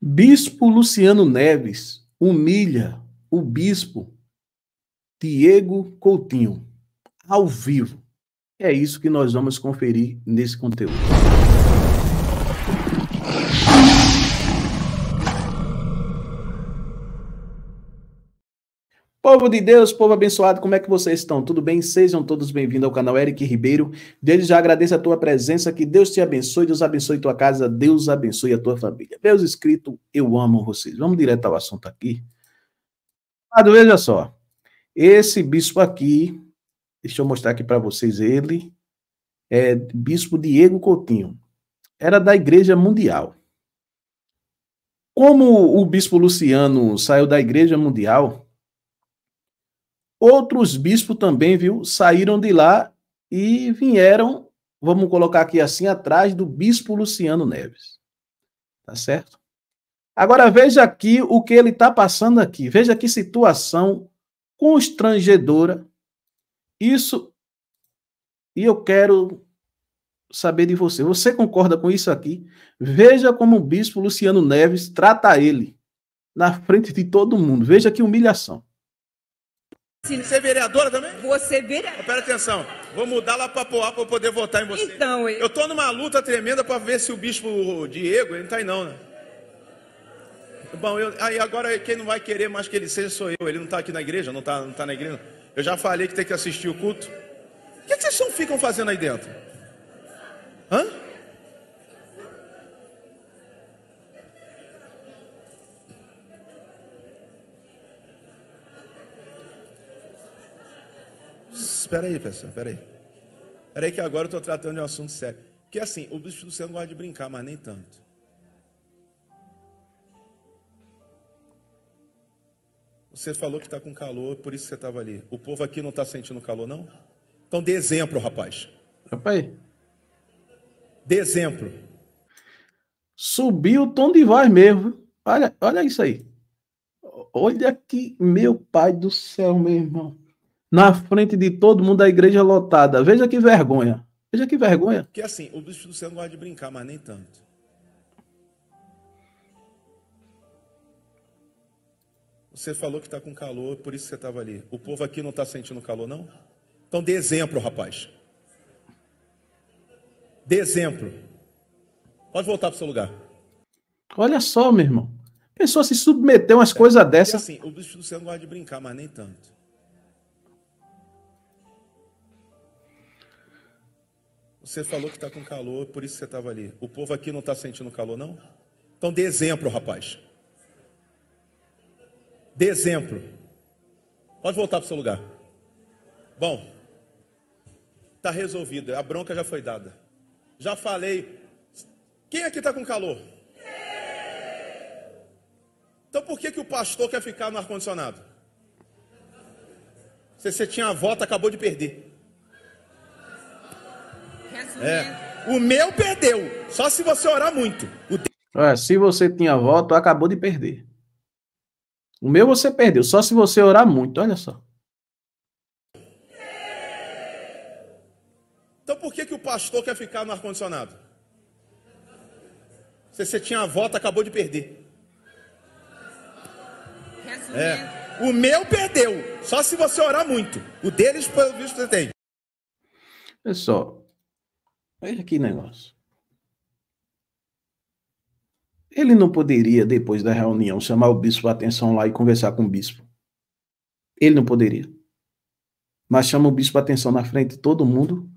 Bispo Luciano Neves humilha o bispo Diego Coutinho, ao vivo. É isso que nós vamos conferir nesse conteúdo. Povo de Deus, povo abençoado, como é que vocês estão? Tudo bem? Sejam todos bem-vindos ao canal Eric Ribeiro. Desde já agradeço a tua presença, que Deus te abençoe, Deus abençoe tua casa, Deus abençoe a tua família. Meus inscritos, eu amo vocês. Vamos direto ao assunto aqui. Ah, veja só, esse bispo aqui, deixa eu mostrar aqui para vocês ele, é bispo Diego Coutinho, era da Igreja Mundial. Como o bispo Luciano saiu da Igreja Mundial, Outros bispos também, viu, saíram de lá e vieram, vamos colocar aqui assim, atrás do bispo Luciano Neves. Tá certo? Agora veja aqui o que ele está passando aqui. Veja que situação constrangedora. Isso. E eu quero saber de você. Você concorda com isso aqui? Veja como o bispo Luciano Neves trata ele na frente de todo mundo. Veja que humilhação. Você é vereadora também? Você ser é vereadora. Pera atenção, vou mudar lá para Poá para poder votar em você. Então, eu... eu tô numa luta tremenda para ver se o bispo Diego, ele não tá aí não, né? Bom, eu, aí agora quem não vai querer mais que ele seja sou eu. Ele não tá aqui na igreja, não tá não tá na igreja. Eu já falei que tem que assistir o culto. O que, é que vocês ficam fazendo aí dentro? Hã? espera aí, pessoal, espera aí. Espera aí que agora eu estou tratando de um assunto sério. Porque assim, o bicho do céu gosta de brincar, mas nem tanto. Você falou que está com calor, por isso que você estava ali. O povo aqui não está sentindo calor, não? Então dê exemplo, rapaz. Rapaz. Dê exemplo. Subiu o tom de voz mesmo. Olha, olha isso aí. Olha que meu pai do céu, meu irmão na frente de todo mundo a igreja lotada. Veja que vergonha. Veja que vergonha. Porque assim, o bispo não gosta de brincar, mas nem tanto. Você falou que está com calor, por isso você estava ali. O povo aqui não está sentindo calor, não? Então dê exemplo, rapaz. Dê exemplo. Pode voltar para o seu lugar. Olha só, meu irmão. A pessoa se submeteu a umas é, coisas dessas. Assim, o bispo não gosta de brincar, mas nem tanto. Você falou que está com calor, por isso você estava ali. O povo aqui não está sentindo calor, não? Então dê exemplo, rapaz. Dê exemplo. Pode voltar para o seu lugar. Bom, está resolvido. A bronca já foi dada. Já falei. Quem aqui está com calor? Então por que, que o pastor quer ficar no ar-condicionado? você tinha a volta, tá, acabou de perder. É. O meu perdeu. Só se você orar muito. É, se você tinha voto, acabou de perder. O meu você perdeu. Só se você orar muito. Olha só. Então por que, que o pastor quer ficar no ar-condicionado? Se você tinha voto, acabou de perder. É. O meu perdeu. Só se você orar muito. O deles, pelo visto, você tem. Pessoal, Olha que negócio. Ele não poderia, depois da reunião, chamar o bispo a atenção lá e conversar com o bispo. Ele não poderia. Mas chama o bispo a atenção na frente de todo mundo,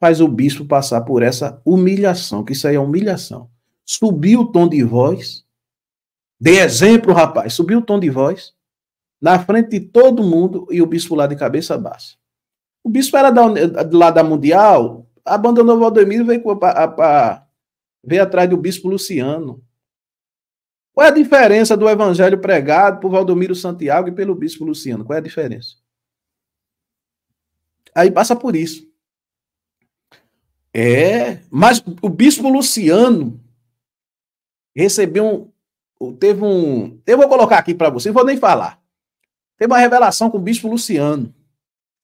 faz o bispo passar por essa humilhação, que isso aí é humilhação. Subir o tom de voz, dê exemplo, rapaz, subir o tom de voz, na frente de todo mundo e o bispo lá de cabeça baixa. O bispo era da, lá da Mundial, abandonou o Valdemiro e veio, atrás do bispo Luciano. Qual é a diferença do evangelho pregado por Valdomiro Santiago e pelo bispo Luciano? Qual é a diferença? Aí passa por isso. É, mas o bispo Luciano recebeu um. Teve um. Eu vou colocar aqui para você, não vou nem falar. Teve uma revelação com o bispo Luciano.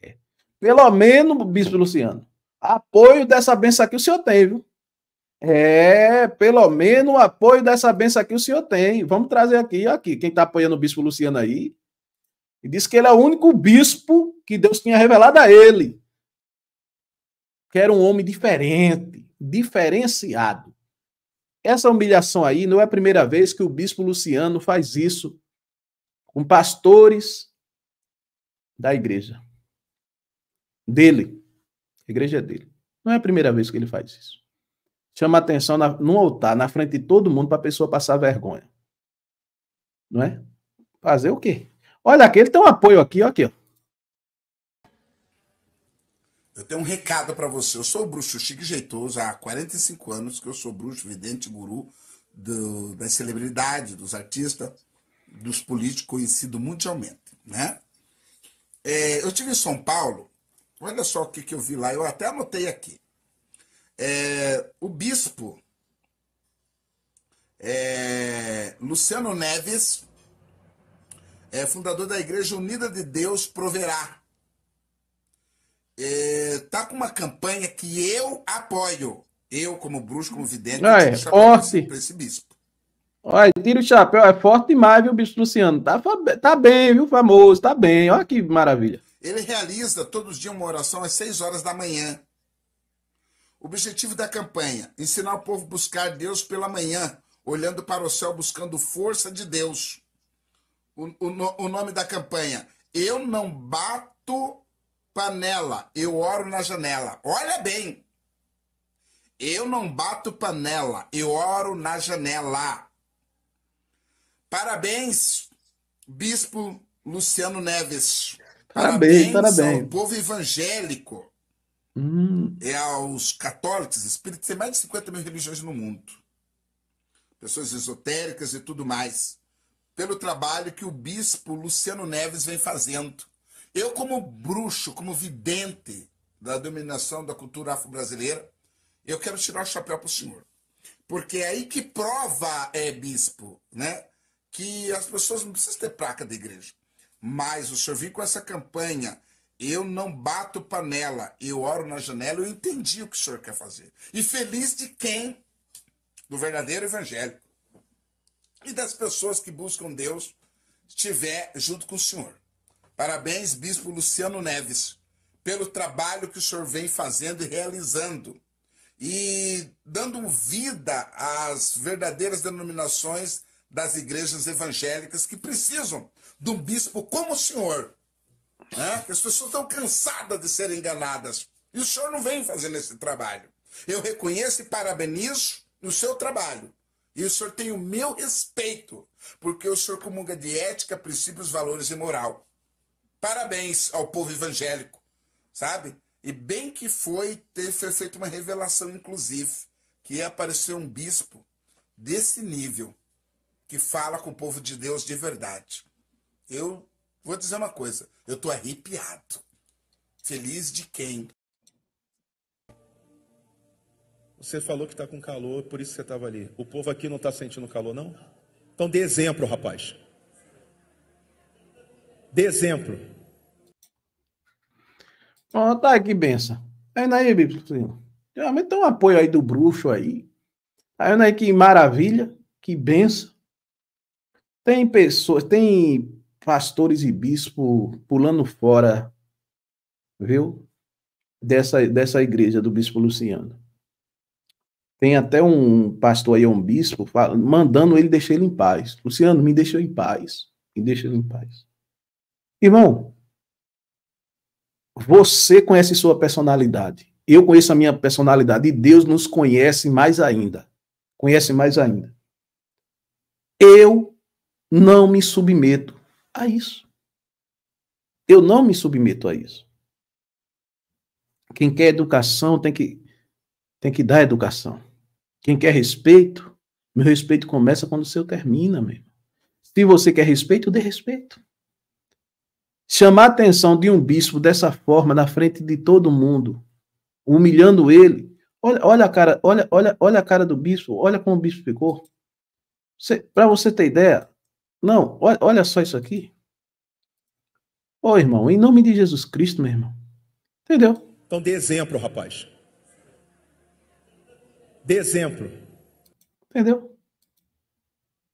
É. Pelo menos o bispo Luciano apoio dessa benção aqui o senhor tem, viu? É, pelo menos o apoio dessa benção aqui o senhor tem. Vamos trazer aqui, aqui, quem está apoiando o bispo Luciano aí. E disse que ele é o único bispo que Deus tinha revelado a ele. Que era um homem diferente, diferenciado. Essa humilhação aí não é a primeira vez que o bispo Luciano faz isso com pastores da igreja dele. A igreja é dele. Não é a primeira vez que ele faz isso. Chama atenção na, num altar, na frente de todo mundo, para a pessoa passar vergonha. Não é? Fazer o quê? Olha aqui, ele tem um apoio aqui, ó, aqui, ó. Eu tenho um recado para você. Eu sou o bruxo Chique Jeitoso há 45 anos que eu sou bruxo, vidente, guru do, das celebridades, dos artistas, dos políticos conhecidos mundialmente, né? É, eu estive em São Paulo Olha só o que, que eu vi lá, eu até anotei aqui. É, o bispo é, Luciano Neves, é, fundador da Igreja Unida de Deus, proverá. Está é, com uma campanha que eu apoio. Eu, como bruxo, como vidente, Olha, eu forte. Para esse bispo. Olha, tira o chapéu, é forte demais, viu, bispo Luciano? Tá, tá bem, viu, famoso, tá bem. Olha que maravilha. Ele realiza todos os dias uma oração às 6 horas da manhã. O objetivo da campanha: ensinar o povo a buscar Deus pela manhã, olhando para o céu, buscando força de Deus. O, o, o nome da campanha: Eu não bato panela, eu oro na janela. Olha bem! Eu não bato panela, eu oro na janela. Parabéns, Bispo Luciano Neves. Parabéns, parabéns. O povo evangélico. Hum. É aos católicos, espíritos, tem mais de 50 mil religiões no mundo. Pessoas esotéricas e tudo mais. Pelo trabalho que o bispo Luciano Neves vem fazendo. Eu, como bruxo, como vidente da dominação da cultura afro-brasileira, eu quero tirar o chapéu para o senhor. Porque é aí que prova, é, bispo, né? Que as pessoas não precisam ter placa da igreja. Mas o senhor vir com essa campanha, eu não bato panela, eu oro na janela, eu entendi o que o senhor quer fazer. E feliz de quem? Do verdadeiro evangélico. E das pessoas que buscam Deus estiver junto com o senhor. Parabéns, Bispo Luciano Neves, pelo trabalho que o senhor vem fazendo e realizando. E dando vida às verdadeiras denominações das igrejas evangélicas que precisam de um bispo como o senhor. Né? As pessoas estão cansadas de serem enganadas. E o senhor não vem fazendo esse trabalho. Eu reconheço e parabenizo o seu trabalho. E o senhor tem o meu respeito, porque o senhor comunga de ética, princípios, valores e moral. Parabéns ao povo evangélico, sabe? E bem que foi ter feito uma revelação, inclusive, que apareceu um bispo desse nível que fala com o povo de Deus de verdade. Eu vou dizer uma coisa, eu tô arrepiado. Feliz de quem? Você falou que está com calor, por isso você estava ali. O povo aqui não está sentindo calor, não? Então dê exemplo, rapaz. Dê exemplo. Ó, tá aqui, benção. Tá aí, naí, Bíblia. Realmente tem um apoio aí do bruxo aí. Tá aí, naí, que maravilha, que benção. Tem pessoas, tem pastores e bispos pulando fora, viu? Dessa, dessa igreja do bispo Luciano. Tem até um pastor aí, um bispo, mandando ele deixar ele em paz. Luciano, me deixou em paz. Me deixa em paz. Irmão, você conhece sua personalidade. Eu conheço a minha personalidade e Deus nos conhece mais ainda. Conhece mais ainda. Eu não me submeto a isso. Eu não me submeto a isso. Quem quer educação tem que, tem que dar educação. Quem quer respeito, meu respeito começa quando o seu termina, mesmo. Se você quer respeito, dê respeito. Chamar a atenção de um bispo dessa forma na frente de todo mundo, humilhando ele. Olha, olha a cara, olha, olha, olha a cara do bispo, olha como o bispo ficou. Para você ter ideia, não, olha só isso aqui. Ô, oh, irmão, em nome de Jesus Cristo, meu irmão. Entendeu? Então dê exemplo, rapaz. Dê exemplo. Entendeu?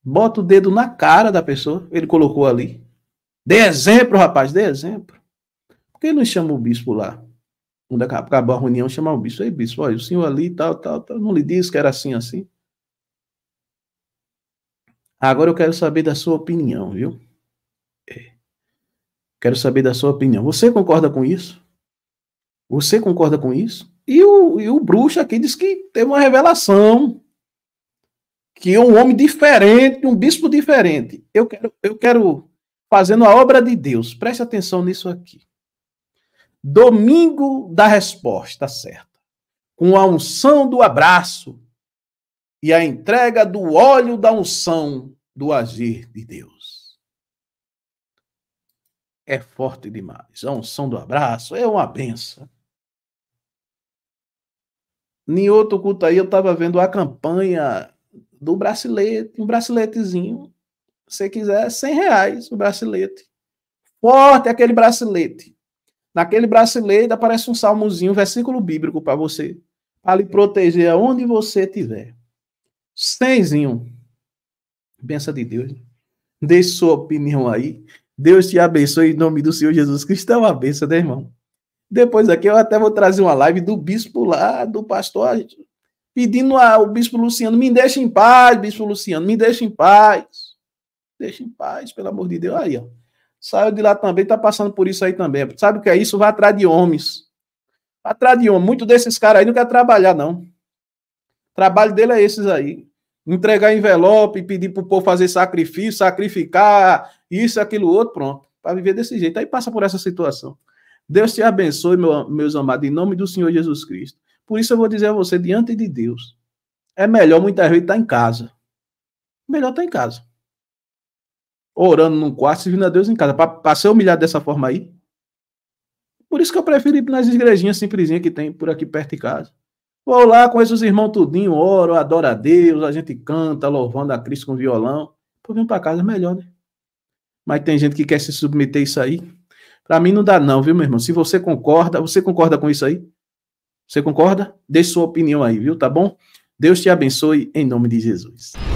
Bota o dedo na cara da pessoa, ele colocou ali. Dê exemplo, rapaz, dê exemplo. Por que não chama o bispo lá? Quando acabou a reunião, chama o bispo. Ei, bispo, olha, o senhor ali, tal, tal, tal. Não lhe disse que era assim, assim. Agora eu quero saber da sua opinião, viu? É. Quero saber da sua opinião. Você concorda com isso? Você concorda com isso? E o, e o bruxo aqui diz que teve uma revelação. Que é um homem diferente, um bispo diferente. Eu quero, eu quero fazendo a obra de Deus. Preste atenção nisso aqui. Domingo da resposta certa. Com a unção do abraço, e a entrega do óleo da unção do agir de Deus. É forte demais. A unção do abraço é uma benção. Em outro culto aí, eu estava vendo a campanha do bracelete, um braceletezinho. Se quiser, 100 reais o bracelete. Forte aquele bracelete. Naquele bracelete aparece um salmozinho, um versículo bíblico para você, para lhe proteger aonde você estiver. Cenzinho. Benção de Deus. Deixe sua opinião aí. Deus te abençoe em nome do Senhor Jesus Cristo. É uma benção, né, irmão? Depois aqui eu até vou trazer uma live do bispo lá, do pastor, pedindo ao bispo Luciano: me deixe em paz, bispo Luciano, me deixe em paz. Deixe em paz, pelo amor de Deus. Aí, ó. Saiu de lá também, tá passando por isso aí também. Sabe o que é isso? Vai atrás de homens. atrás de homens. Muito desses caras aí não quer trabalhar, não trabalho dele é esses aí. Entregar envelope, pedir para o povo fazer sacrifício, sacrificar, isso, aquilo, outro, pronto. Para viver desse jeito. Aí passa por essa situação. Deus te abençoe, meu, meus amados, em nome do Senhor Jesus Cristo. Por isso eu vou dizer a você, diante de Deus, é melhor muitas vezes estar em casa. Melhor estar em casa. Orando num quarto, servindo a Deus em casa. Para ser humilhado dessa forma aí. Por isso que eu prefiro ir nas igrejinhas simplesinhas que tem por aqui perto de casa. Vou lá, conheço os irmãos tudinho, oro, adoro a Deus, a gente canta, louvando a Cristo com violão. Pô, vim para casa é melhor, né? Mas tem gente que quer se submeter a isso aí. Para mim não dá não, viu, meu irmão? Se você concorda, você concorda com isso aí? Você concorda? Deixe sua opinião aí, viu? Tá bom? Deus te abençoe em nome de Jesus.